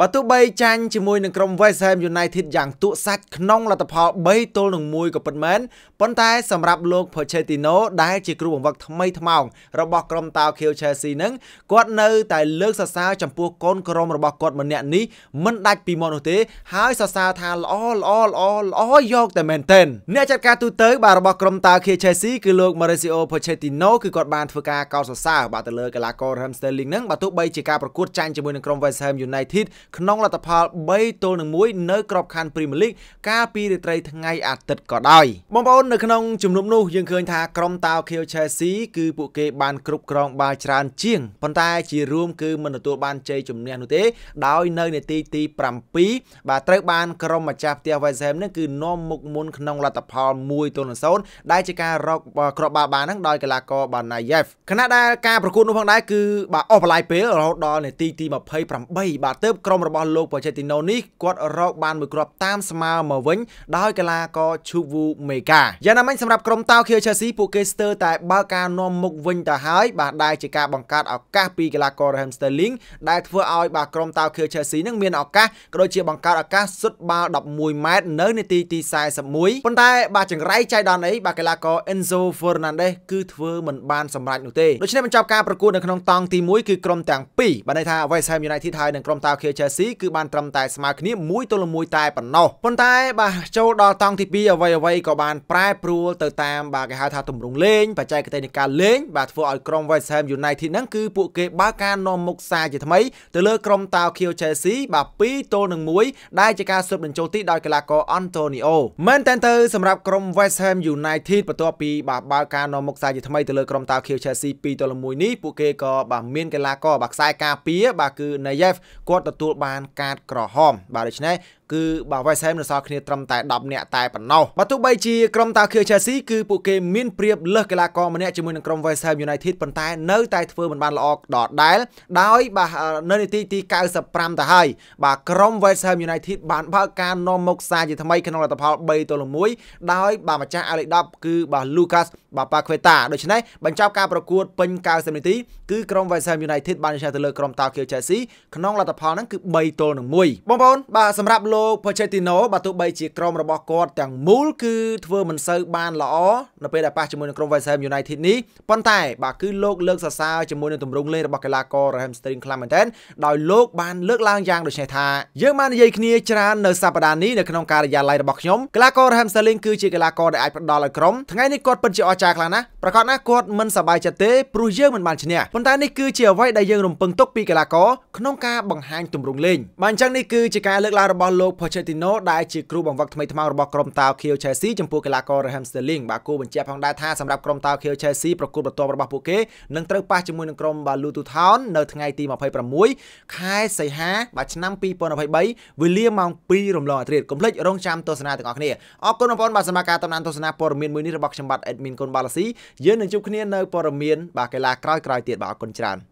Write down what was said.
បើទោះបីចាញ់ជាមួយនឹងក្រុម West Ham United យ៉ាងទក់សាច់ក្នុងលទ្ធផល3ទល់នឹង1ក៏ពិតមែនប៉ុន្តែសម្រាប់លោក Pochettino ដែលជាគ្រូបង្វឹកថ្មីថ្មោងរបស់ក្រុមតាវខៀវ Chelsea នឹងគាត់នៅតែលើកសរសើរចំពោះកូនក្រុមរបស់គាត់ម្នាក់នេះមិនដាច់ពីមុននោះទេហើយសរសើរថាល្អល្អល្អល្អយកតែមែនទែនអ្នកចាត់ការទូទៅបាទរបស់ក្រុមតាវខៀវ Chelsea គឺលោក Mauricio Pochettino គឺគាត់បានធ្វើការកោតសរសើរបាទទៅលើកីឡាករ Raheem Sterling នឹងបាទទោះបីជាការប្រកួតចាញ់ជាមួយនឹងក្រុម West Ham United ក្នុងលទ្ធផល3ទល់នឹង1នៅក្របខ័ណ្ឌ Premier League កាលពីរាត្រីថ្ងៃអាទិត្យក៏ដោយបងប្អូននៅក្នុងជំនុំនោះយើងឃើញថាក្រុមតាវខៀវ Chelsea គឺពួកគេបានគ្រប់គ្រងបាល់ច្រើនជាងប៉ុន្តែជារួមគឺមិនទទួលបានជ័យជំនះនោះទេដោយនៅនាទីទី7បាទត្រូវបានក្រុមម្ចាស់ផ្ទះ West Ham នឹងគឺនាំមុខមុនក្នុងលទ្ធផល1ទល់នឹង0ដែលជាការរកគ្រាប់បាល់បានហ្នឹងដោយកីឡាករ Banayev ខណៈដែលការប្រកួតនោះផងដែរគឺបាទអស់បន្លាយពេលរហូតដល់នាទីទី28បាទទើបក្រុមក្រុមរបស់លោកប៉ូចេទីណូនេះគាត់រកបានមួយគ្រាប់តាមស្មើមកវិញ ដោយកីឡាករឈូវូមេកាយ៉ាងណាមិញសម្រាប់ក្រុមតាវខៀវឆេស៊ីពួកគេស្ទើរតែបើកការនាំមុខវិញទៅហើយបាទដែលជាការបង្កើតឱកាសពីកីឡាករ Raheem Sterling ដែលធ្វើឲ្យបាទក្រុមតាវខៀវឆេស៊ីនឹងមានឱកាសក៏ដូចជាបង្កើតឱកាសសុទ្ធបាល់11ម៉ែត្រនៅនាទីទី41ប៉ុន្តែបាទចង្រៃចៃដន្យអីបាទកីឡាករ Enzo Fernandez គឺធ្វើមិនបានសម្រេចនោះទេដូច្នេះបញ្ចប់ការប្រកួតនៅក្នុងតង់ទី1គឺក្រុមទាំងពីរបានន័យថា West Ham United ហើយនិងក្រុមតាវខៀវឆេ Chelsea គឺបានត្រឹមតែស្មើគ្នា1ទល់នឹង1តែប៉ុណ្ណោះប៉ុន្តែបាទចូលដល់តង់ទី2អ្វីអ្វីក៏បានប្រែប្រួលទៅតាមបាទគេហៅថាទម្រង់លេងបច្ចេកទេសនៃការលេង បាទធ្វើឲ្យក្រុម West Ham United ហ្នឹងគឺពួកគេបើការនាំមុខសារជាថ្មីទៅលើក្រុម Tao Kio Chelsea បាទ2ទល់នឹង1ដែលជាការស៊ើបបញ្ចូលទីដោយកីឡាករ Antonio មែនតើទៅសម្រាប់ក្រុម West Ham United បន្ទាប់ពីបាទបើការនាំមុខសារជាថ្មីទៅលើក្រុម Tao Kio Chelsea 2ទល់នឹង1នេះពួកគេក៏បាទមានកីឡាករបាទខ្សែការពារបាទគឺ Nayev គាត់ទទួលបានកាតក្រហម បាទដូច្នេះគឺបើ West Ham នៅសល់គ្នាត្រឹមតែ10នាក់តែប៉ុណ្ណោះបើទោះបីជាក្រុមតាខឿ Chelsea គឺពួកគេមានប្រៀបលើសកីឡាករម្នាក់ជាមួយនឹងក្រុម West Ham United ប៉ុន្តែនៅតែធ្វើមិនបានល្អដដែលដោយ បាទនៅនាទីទី95ទៅហើយបាទក្រុម West Ham United បានបើកការនាំមុខសារជាថ្មីក្នុងលទ្ធផល3ទល់1ដោយបាទម្ចាស់ Alex Dop គឺបាទ Lucas បាទ Paqueta ដូច្នេះបញ្ចប់ការប្រកួតពេញ90នាទីគឺក្រុម West Ham United បានឈ្នះទៅលើក្រុមតាខឿ Chelsea ក្នុងលទ្ធផលហ្នឹងគឺ3ទល់នឹង1បងប្អូនបាទសម្រាប់លោក Pochettino បើទោះបីជាក្រុមរបស់គាត់ទាំង មូលគឺធ្វើមិនសូវបានល្អនៅពេលដែលប៉ះជាមួយនឹងក្រុម West Ham United នេះប៉ុន្តែបាទគឺលោកលើកសរសើរជាមួយនឹងទម្រង់លេងរបស់កីឡាករ Ramsdale ខ្លាំងមែនទែនដោយលោកបានលើកឡើងយ៉ាងដូចនេះថាយើងបាននិយាយគ្នាច្រើននៅសប្តាហ៍នេះនៅក្នុងការិយាល័យរបស់ខ្ញុំកីឡាករ Ramsdale គឺជាកីឡាករដែលអាចផ្ដល់ឲ្យក្រុមថ្ងៃនេះគាត់ពិតជាអស្ចារ្យខ្លាំងណាស់ប្រកបណាស់គាត់មិនសប្បាយចិត្តទេព្រោះយើងមិនបានឈ្នះប៉ុន្តែនេះគឺជាអ្វីដែលយើងរំពឹងទុកពីកីឡាករក្នុងការបង្ហាញទម្រង់លេងបាទអញ្ចឹងនេះគឺជាការលើកឡើងរបស់លោកលោក Pochettino ដែលជាគ្រូបង្វឹកថ្មីថ្មោងរបស់ក្រុមតាវខៀវ Chelsea ចំពោះកីឡាករ Raheem Sterling បាទគូបញ្ជាក់ផងដែរថាសម្រាប់ក្រុមតាវខៀវ Chelsea ប្រគល់បន្ទាប់របស់ពួកគេនឹងត្រូវប៉ះជាមួយនឹងក្រុម Luton Town នៅថ្ងៃទី26ខែសីហាបាទឆ្នាំ2023វេលាម៉ោង2រំលងរាត្រីកុំភ្លេចរងចាំទស្សនាទាំងអស់គ្នាអរគុណបងប្អូនបាទសម្រាប់ការតាមដានទស្សនាព័ត៌មានមួយនេះរបស់ខ្ញុំបាទ Admin កុនបាឡាស៊ីយើងនឹងជួបគ្នានៅព័ត៌មានបាទកីឡាក្រោយៗទៀតបាទអរគុណច្រើន